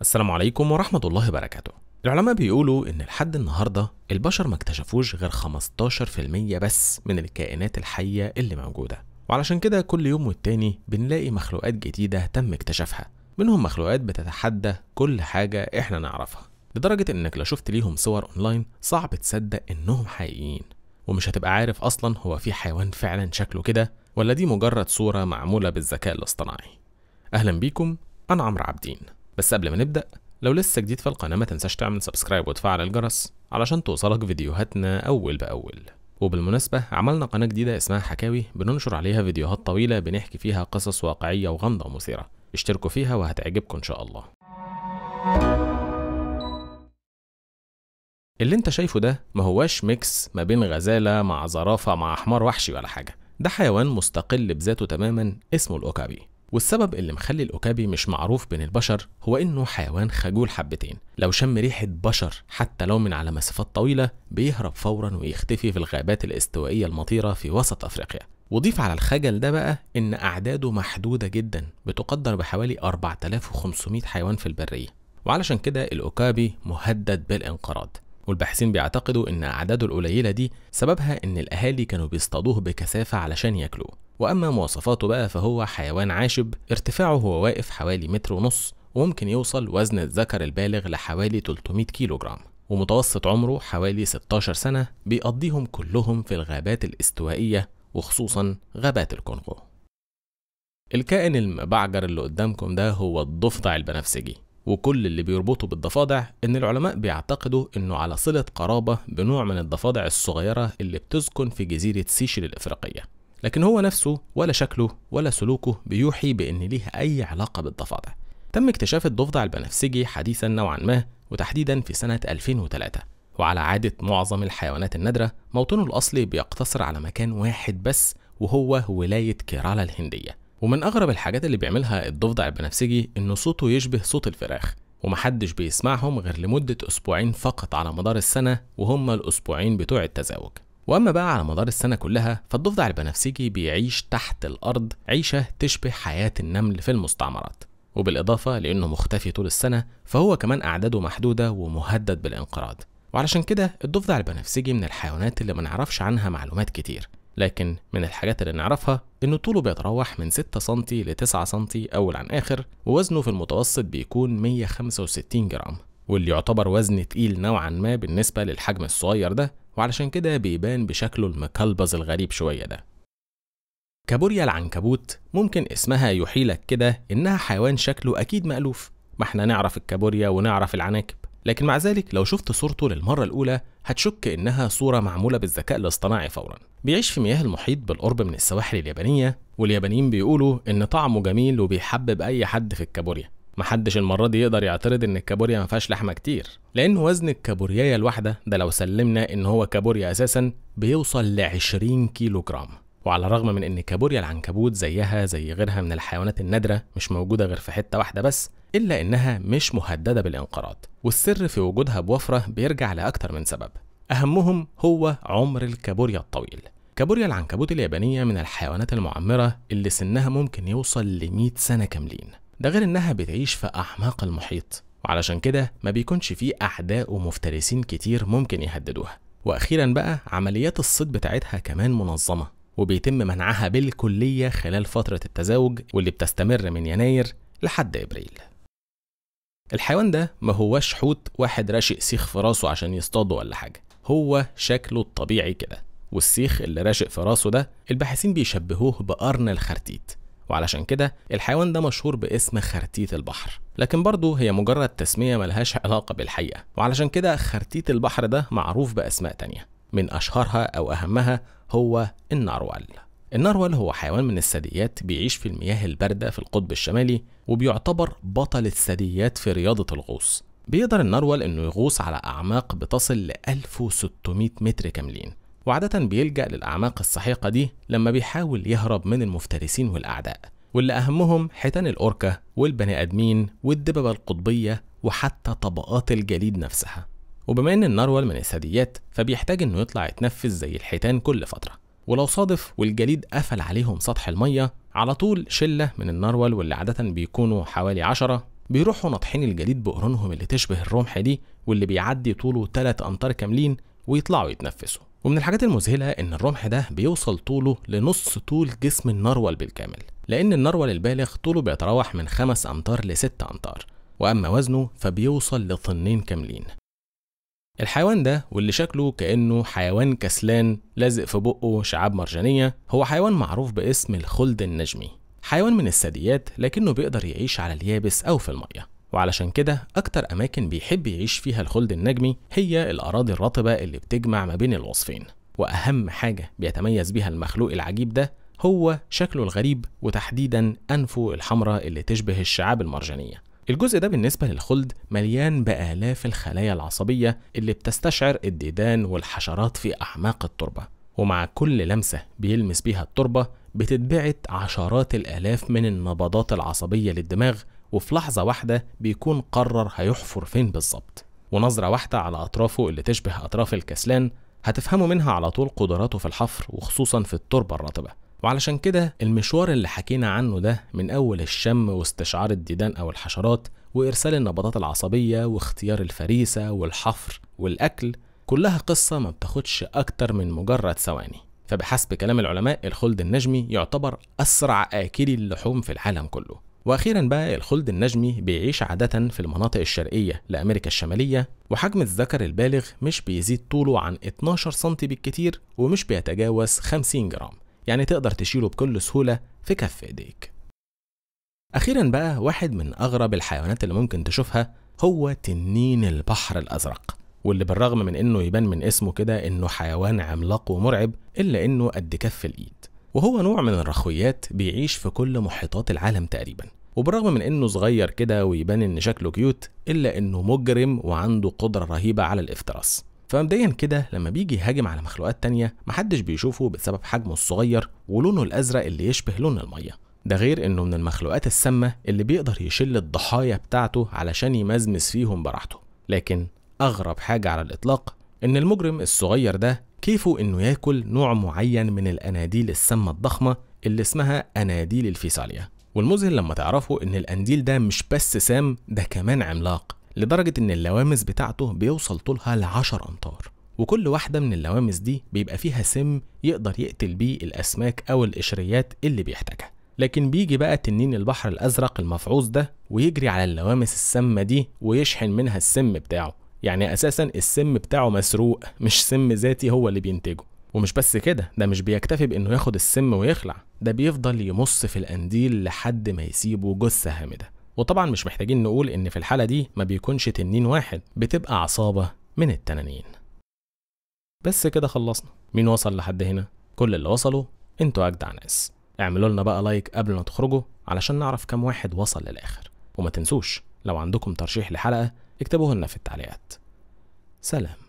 السلام عليكم ورحمة الله وبركاته العلماء بيقولوا إن لحد النهاردة البشر ما اكتشفوش غير 15% بس من الكائنات الحية اللي موجودة وعلشان كده كل يوم والتاني بنلاقي مخلوقات جديدة تم اكتشافها منهم مخلوقات بتتحدى كل حاجة إحنا نعرفها لدرجة إنك لو شفت ليهم صور أونلاين صعب تصدق إنهم حقيقيين ومش هتبقى عارف أصلا هو في حيوان فعلا شكله كده ولا دي مجرد صورة معمولة بالذكاء الاصطناعي أهلا بيكم أنا عمرو عابدين بس قبل ما نبدأ لو لسه جديد في القناة ما تنساش تعمل سبسكرايب وتفعل الجرس علشان توصلك فيديوهاتنا أول بأول وبالمناسبة عملنا قناة جديدة اسمها حكاوي بننشر عليها فيديوهات طويلة بنحكي فيها قصص واقعية وغامضة ومثيرة اشتركوا فيها وهتعجبكم إن شاء الله اللي انت شايفه ده ما هواش ميكس ما بين غزالة مع زرافة مع حمار وحشي ولا حاجة ده حيوان مستقل بذاته تماما اسمه الأوكابي والسبب اللي مخلي الأوكابي مش معروف بين البشر هو إنه حيوان خجول حبتين لو شم ريحة بشر حتى لو من على مسافات طويلة بيهرب فورا ويختفي في الغابات الاستوائية المطيرة في وسط أفريقيا وضيف على الخجل ده بقى إن أعداده محدودة جدا بتقدر بحوالي 4500 حيوان في البرية وعلشان كده الأوكابي مهدد بالانقراض والباحثين بيعتقدوا إن أعداده القليلة دي سببها إن الأهالي كانوا بيصطادوه بكثافة علشان ياكلوه وأما مواصفاته بقى فهو حيوان عاشب ارتفاعه هو واقف حوالي متر ونص وممكن يوصل وزن الذكر البالغ لحوالي 300 كيلوغرام ومتوسط عمره حوالي 16 سنة بيقضيهم كلهم في الغابات الاستوائية وخصوصا غابات الكونغو الكائن المبعجر اللي قدامكم ده هو الضفدع البنفسجي وكل اللي بيربطه بالضفادع ان العلماء بيعتقدوا انه على صلة قرابة بنوع من الضفادع الصغيرة اللي بتسكن في جزيرة سيشل الافريقية لكن هو نفسه ولا شكله ولا سلوكه بيوحي بأن ليه أي علاقة بالضفادع تم اكتشاف الضفدع البنفسجي حديثا نوعا ما وتحديدا في سنة 2003 وعلى عادة معظم الحيوانات النادرة موطنه الأصلي بيقتصر على مكان واحد بس وهو ولاية كيرالا الهندية ومن أغرب الحاجات اللي بيعملها الضفدع البنفسجي إن صوته يشبه صوت الفراخ ومحدش بيسمعهم غير لمدة أسبوعين فقط على مدار السنة وهم الأسبوعين بتوع التزاوج واما بقى على مدار السنه كلها فالضفدع البنفسجي بيعيش تحت الارض عيشه تشبه حياه النمل في المستعمرات وبالاضافه لانه مختفي طول السنه فهو كمان اعداده محدوده ومهدد بالانقراض وعلشان كده الضفدع البنفسجي من الحيوانات اللي ما نعرفش عنها معلومات كتير لكن من الحاجات اللي نعرفها انه طوله بيتراوح من 6 سم ل 9 سم أول عن آخر ووزنه في المتوسط بيكون 165 جرام واللي يعتبر وزن تقيل نوعا ما بالنسبة للحجم الصغير ده وعلشان كده بيبان بشكله المكلبز الغريب شوية ده كابوريا العنكبوت ممكن اسمها يحيلك كده إنها حيوان شكله أكيد مألوف ما احنا نعرف الكابوريا ونعرف العناكب لكن مع ذلك لو شفت صورته للمرة الأولى هتشك إنها صورة معمولة بالذكاء الاصطناعي فورا بيعيش في مياه المحيط بالقرب من السواحل اليابانية واليابانيين بيقولوا إن طعمه جميل وبيحبب أي حد في الكابوريا محدش المرة دي يقدر يعترض إن الكابوريا ما فيهاش لحمة كتير، لأن وزن الكابورياية الواحدة ده لو سلمنا إن هو كابوريا أساسا بيوصل ل 20 كيلو جرام، وعلى الرغم من إن كابوريا العنكبوت زيها زي غيرها من الحيوانات النادرة مش موجودة غير في حتة واحدة بس، إلا إنها مش مهددة بالانقراض، والسر في وجودها بوفرة بيرجع لأكتر من سبب، أهمهم هو عمر الكابوريا الطويل. كابوريا العنكبوت اليابانية من الحيوانات المعمرة اللي سنها ممكن يوصل ل 100 سنة كاملين ده غير إنها بتعيش في أعماق المحيط وعلشان كده ما بيكونش فيه أعداء ومفترسين كتير ممكن يهددوها وأخيرا بقى عمليات الصيد بتاعتها كمان منظمة وبيتم منعها بالكلية خلال فترة التزاوج واللي بتستمر من يناير لحد إبريل الحيوان ده ما هواش حوت واحد راشق سيخ في راسه عشان يصطاده ولا حاجة هو شكله الطبيعي كده والسيخ اللي راشق في راسه ده الباحثين بيشبهوه بقرن الخرتيت وعلشان كده الحيوان ده مشهور باسم خرتيت البحر لكن برضه هي مجرد تسمية ملهاش علاقة بالحقيقة وعلشان كده خرتيت البحر ده معروف بأسماء تانية من أشهرها أو أهمها هو النروال النروال هو حيوان من الثدييات بيعيش في المياه الباردة في القطب الشمالي وبيعتبر بطل الثدييات في رياضة الغوص بيقدر النروال انه يغوص على اعماق بتصل ل 1600 متر كاملين وعادة بيلجأ للأعماق السحيقة دي لما بيحاول يهرب من المفترسين والأعداء واللي أهمهم حيتان الأوركا والبني آدمين والدببة القطبية وحتى طبقات الجليد نفسها وبما إن النرول من الثدييات فبيحتاج إنه يطلع يتنفس زي الحيتان كل فترة ولو صادف والجليد قفل عليهم سطح المية على طول شلة من النرول واللي عادة بيكونوا حوالي عشرة بيروحوا ناطحين الجليد بقرونهم اللي تشبه الرمح دي واللي بيعدي طوله 3 أمتار كاملين ويطلعوا يتنفسوا ومن الحاجات المذهلة إن الرمح ده بيوصل طوله لنص طول جسم النرول بالكامل لأن النرول البالغ طوله بيتراوح من 5 أمتار ل 6 أمتار وأما وزنه فبيوصل لطنين كاملين الحيوان ده واللي شكله كأنه حيوان كسلان لازق في بقه شعاب مرجانية هو حيوان معروف باسم الخلد النجمي حيوان من الثدييات لكنه بيقدر يعيش على اليابس أو في المياه وعلشان كده أكتر أماكن بيحب يعيش فيها الخلد النجمي هي الأراضي الرطبة اللي بتجمع ما بين الوصفين وأهم حاجة بيتميز بيها المخلوق العجيب ده هو شكله الغريب وتحديدا أنفه الحمراء اللي تشبه الشعاب المرجانية الجزء ده بالنسبة للخلد مليان بآلاف الخلايا العصبية اللي بتستشعر الديدان والحشرات في أعماق التربة ومع كل لمسة بيلمس بيها التربة بتتبعت عشرات الآلاف من النبضات العصبية للدماغ وفي لحظة واحدة بيكون قرر هيحفر فين بالظبط ونظرة واحدة على أطرافه اللي تشبه أطراف الكسلان هتفهموا منها على طول قدراته في الحفر وخصوصا في التربة الرطبة وعلشان كده المشوار اللي حكينا عنه ده من أول الشم واستشعار الديدان أو الحشرات وإرسال النبضات العصبية واختيار الفريسة والحفر والأكل كلها قصة ما بتاخدش أكتر من مجرد ثواني فبحسب كلام العلماء الخلد النجمي يعتبر أسرع آكلي اللحوم في العالم كله واخيرا بقى الخلد النجمي بيعيش عاده في المناطق الشرقيه لامريكا الشماليه وحجم الذكر البالغ مش بيزيد طوله عن 12 سم بالكتير ومش بيتجاوز 50 جرام يعني تقدر تشيله بكل سهوله في كف ايديك اخيرا بقى واحد من اغرب الحيوانات اللي ممكن تشوفها هو تنين البحر الازرق واللي بالرغم من انه يبان من اسمه كده انه حيوان عملاق ومرعب الا انه قد كف الايد وهو نوع من الرخويات بيعيش في كل محيطات العالم تقريبا وبالرغم من انه صغير كده ويبان ان شكله كيوت الا انه مجرم وعنده قدره رهيبه على الافتراس فمبدئيا كده لما بيجي يهاجم على مخلوقات تانية محدش بيشوفه بسبب حجمه الصغير ولونه الازرق اللي يشبه لون الميه ده غير انه من المخلوقات السامه اللي بيقدر يشل الضحايا بتاعته علشان يمزمز فيهم براحته لكن اغرب حاجه على الاطلاق ان المجرم الصغير ده كيفه انه ياكل نوع معين من الاناديل السامه الضخمه اللي اسمها اناديل الفيساليا والمذهل لما تعرفوا ان القنديل ده مش بس سام ده كمان عملاق لدرجة ان اللوامس بتاعته بيوصل طولها لعشر امتار وكل واحدة من اللوامس دي بيبقى فيها سم يقدر يقتل بيه الأسماك أو القشريات اللي بيحتاجها لكن بيجي بقى تنين البحر الأزرق المفعوص ده ويجري على اللوامس السامة دي ويشحن منها السم بتاعه يعني أساسا السم بتاعه مسروق مش سم ذاتي هو اللي بينتجه ومش بس كده ده مش بيكتفي بانه ياخد السم ويخلع ده بيفضل يمص في القنديل لحد ما يسيبه جثه هامده وطبعا مش محتاجين نقول ان في الحاله دي ما بيكونش تنين واحد بتبقى عصابه من التنانين بس كده خلصنا مين وصل لحد هنا كل اللي وصلوا انتوا اجدع ناس اعملوا لنا بقى لايك قبل ما تخرجوا علشان نعرف كم واحد وصل للاخر وما تنسوش لو عندكم ترشيح لحلقه اكتبوه لنا في التعليقات سلام